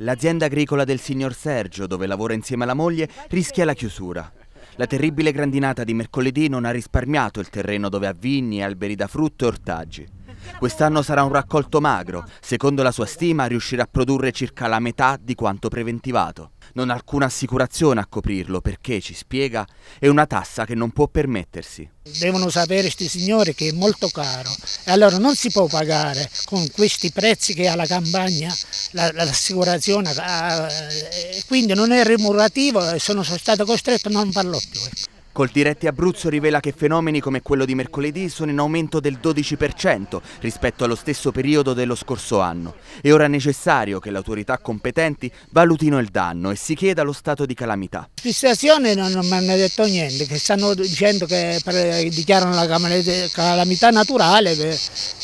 L'azienda agricola del signor Sergio, dove lavora insieme alla moglie, rischia la chiusura. La terribile grandinata di mercoledì non ha risparmiato il terreno dove ha vigni, alberi da frutto e ortaggi. Quest'anno sarà un raccolto magro, secondo la sua stima riuscirà a produrre circa la metà di quanto preventivato. Non ha alcuna assicurazione a coprirlo perché, ci spiega, è una tassa che non può permettersi. Devono sapere questi signori che è molto caro e allora non si può pagare con questi prezzi che ha la campagna l'assicurazione, eh, quindi non è remunerativo e eh, sono, stato costretto a non farlo più. Ecco. Col diretti Abruzzo rivela che fenomeni come quello di mercoledì sono in aumento del 12% rispetto allo stesso periodo dello scorso anno. È ora necessario che le autorità competenti valutino il danno e si chieda lo stato di calamità. La Fissazione non, non mi hanno detto niente, che stanno dicendo che dichiarano la calamità naturale.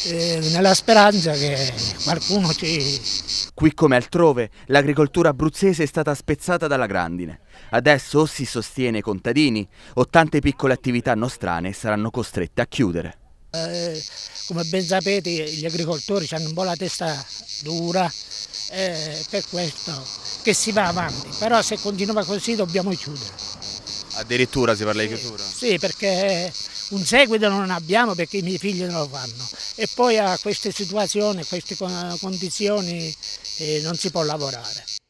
Eh, nella speranza che qualcuno ci... Qui come altrove, l'agricoltura abruzzese è stata spezzata dalla grandine. Adesso o si sostiene i contadini o tante piccole attività nostrane saranno costrette a chiudere. Eh, come ben sapete gli agricoltori hanno un po' la testa dura, eh, per questo che si va avanti, però se continua così dobbiamo chiudere. Addirittura si parla sì, di chiusura? Sì, perché un seguito non abbiamo perché i miei figli non lo fanno e poi a queste situazioni, a queste condizioni eh, non si può lavorare.